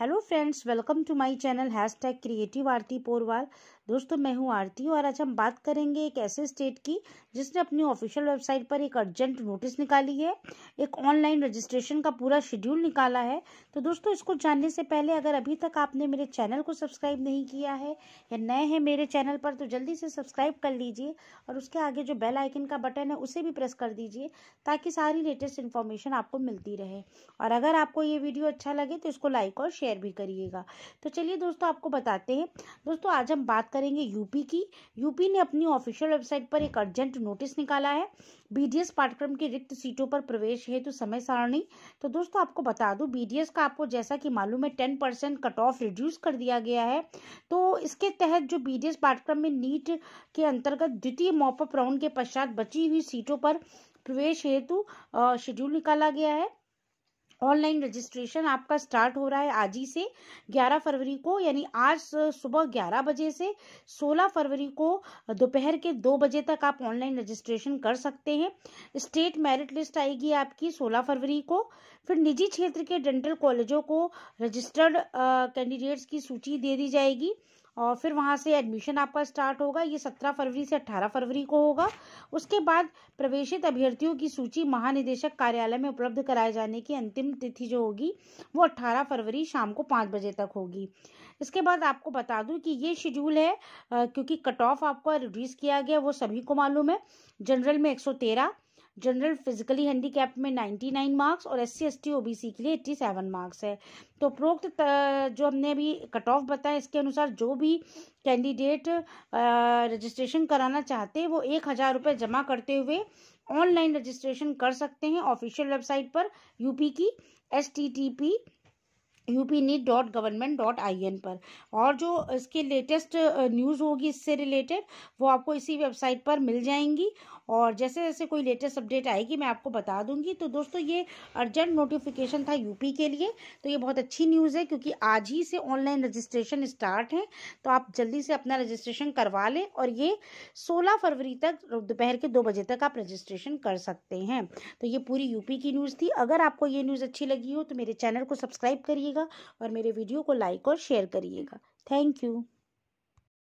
hello friends welcome to my channel hashtag creative arti porwal दोस्तों मैं हूं आरती और आज हम बात करेंगे एक ऐसे स्टेट की जिसने अपनी ऑफिशियल वेबसाइट पर एक अर्जेंट नोटिस निकाली है एक ऑनलाइन रजिस्ट्रेशन का पूरा शेड्यूल निकाला है तो दोस्तों इसको जानने से पहले अगर अभी तक आपने मेरे चैनल को सब्सक्राइब नहीं किया है या नए हैं मेरे चैनल पर तो जल्दी से सब्सक्राइब कर लीजिए और उसके आगे जो बेल आइकन का बटन है उसे भी प्रेस कर दीजिए ताकि सारी लेटेस्ट इन्फॉर्मेशन आपको मिलती रहे और अगर आपको ये वीडियो अच्छा लगे तो इसको लाइक और शेयर भी करिएगा तो चलिए दोस्तों आपको बताते हैं दोस्तों आज हम बात करेंगे यूपी की यूपी ने अपनी ऑफिशियल वेबसाइट पर एक अर्जेंट नोटिस निकाला है बीडीएस पाठ्यक्रम की रिक्त सीटों पर प्रवेश हेतु तो समय सारणी तो दोस्तों आपको बता दूं बीडीएस का आपको जैसा कि मालूम है ten percent cut off reduce कर दिया गया है तो इसके तहत जो बीडीएस पाठ्यक्रम में नीट के अंतर्गत द्वितीय मॉपअप राउंड के पश्चात बची हुई सीटों पर प्रवेश हेतु शेड्यूल निकाला गया है ऑनलाइन रजिस्ट्रेशन आपका स्टार्ट हो रहा है आज ही से 11 फरवरी को यानी आज सुबह 11 बजे से 16 फरवरी को दोपहर के 2 बजे तक आप ऑनलाइन रजिस्ट्रेशन कर सकते हैं स्टेट मेरिट लिस्ट आएगी आपकी 16 फरवरी को फिर निजी क्षेत्र के डेंटल कॉलेजों को रजिस्टर्ड कैंडिडेट्स की सूची दे दी जाएगी और फिर वहाँ से एडमिशन आपका स्टार्ट होगा ये सत्रह फरवरी से अट्ठारह फरवरी को होगा उसके बाद प्रवेशित अभ्यर्थियों की सूची महानिदेशक कार्यालय में उपलब्ध कराए जाने की अंतिम तिथि जो होगी वो अट्ठारह फरवरी शाम को पाँच बजे तक होगी इसके बाद आपको बता दूं कि ये शेड्यूल है क्योंकि कट ऑफ आपका रिड्यूस किया गया वो सभी को मालूम है जनरल में एक सौ तेरह जनरल फिजिकली हैंडीकैप में 99 मार्क्स और S C S T O B C के लिए 87 मार्क्स है तो प्रोक्त जो हमने अभी कट ऑफ बताया इसके अनुसार जो भी कैंडिडेट रजिस्ट्रेशन कराना चाहते हैं वो एक हज़ार रुपये जमा करते हुए ऑनलाइन रजिस्ट्रेशन कर सकते हैं ऑफिशियल वेबसाइट पर यूपी की S T T P UP NEET dot government dot I N पर और जो इसके लेटेस्ट न्यूज़ होगी इससे रिलेटेड वो आपको इसी वेबसाइट पर मिल जाएंगी और जैसे जैसे कोई लेटेस्ट अपडेट आएगी मैं आपको बता दूंगी तो दोस्तों ये अर्जेंट नोटिफिकेशन था यूपी के लिए तो ये बहुत अच्छी न्यूज़ है क्योंकि आज ही से ऑनलाइन रजिस्ट्रेशन स्टार्ट है तो आप जल्दी से अपना रजिस्ट्रेशन करवा लें और ये सोलह फरवरी तक दोपहर के दो बजे तक आप रजिस्ट्रेशन कर सकते हैं तो ये पूरी यूपी की न्यूज़ थी अगर आपको ये न्यूज़ अच्छी लगी हो तो मेरे चैनल को सब्सक्राइब करिएगा करिएगा और मेरे वीडियो को लाइक और शेयर करिएगा थैंक यू